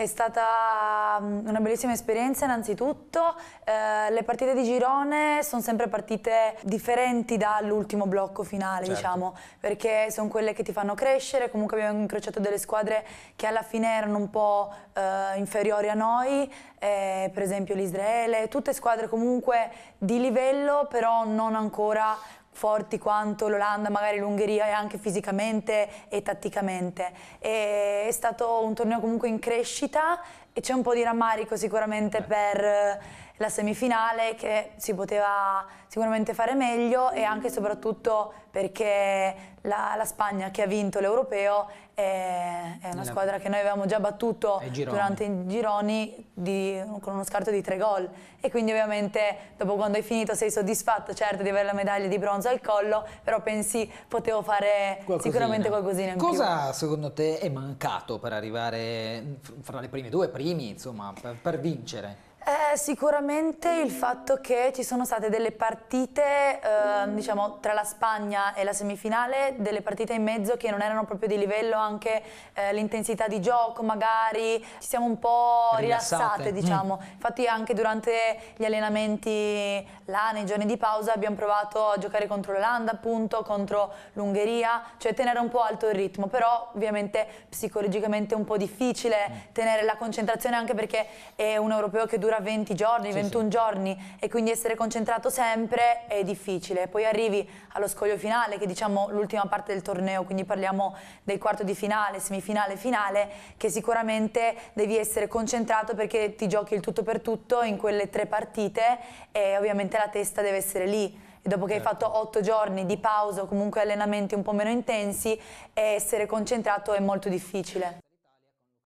È stata mm, una bellissima esperienza innanzitutto, eh, le partite di girone sono sempre partite differenti dall'ultimo blocco finale certo. diciamo, perché sono quelle che ti fanno crescere, comunque abbiamo incrociato delle squadre che alla fine erano un po' eh, inferiori a noi, eh, per esempio l'Israele, tutte squadre comunque di livello però non ancora forti quanto l'Olanda, magari l'Ungheria e anche fisicamente e tatticamente. E è stato un torneo comunque in crescita e c'è un po' di rammarico sicuramente eh. per eh, la semifinale che si poteva sicuramente fare meglio e anche e soprattutto perché la, la Spagna che ha vinto l'Europeo è, eh, è, una squadra che noi avevamo già battuto durante i gironi di, con uno scarto di tre gol e quindi ovviamente dopo quando hai finito sei soddisfatto certo di avere la medaglia di bronzo al collo però pensi potevo fare qualcosina. sicuramente qualcosina in Cosa più. secondo te è mancato per arrivare mm, fra le prime due? primi insomma, per, per vincere. Eh, sicuramente il fatto che ci sono state delle partite, eh, diciamo, tra la Spagna e la semifinale, delle partite in mezzo che non erano proprio di livello, anche eh, l'intensità di gioco magari, ci siamo un po' rilassate, rilassate mm. diciamo. Mm. Infatti anche durante gli allenamenti là, nei giorni di pausa, abbiamo provato a giocare contro l'Olanda, appunto, contro l'Ungheria, cioè tenere un po' alto il ritmo, però ovviamente psicologicamente è un po' difficile mm. tenere la concentrazione anche perché è un europeo che dura dura 20 giorni, 21 giorni e quindi essere concentrato sempre è difficile. Poi arrivi allo scoglio finale che è diciamo l'ultima parte del torneo, quindi parliamo del quarto di finale, semifinale, finale, che sicuramente devi essere concentrato perché ti giochi il tutto per tutto in quelle tre partite e ovviamente la testa deve essere lì. E dopo che certo. hai fatto otto giorni di pausa o comunque allenamenti un po' meno intensi, essere concentrato è molto difficile.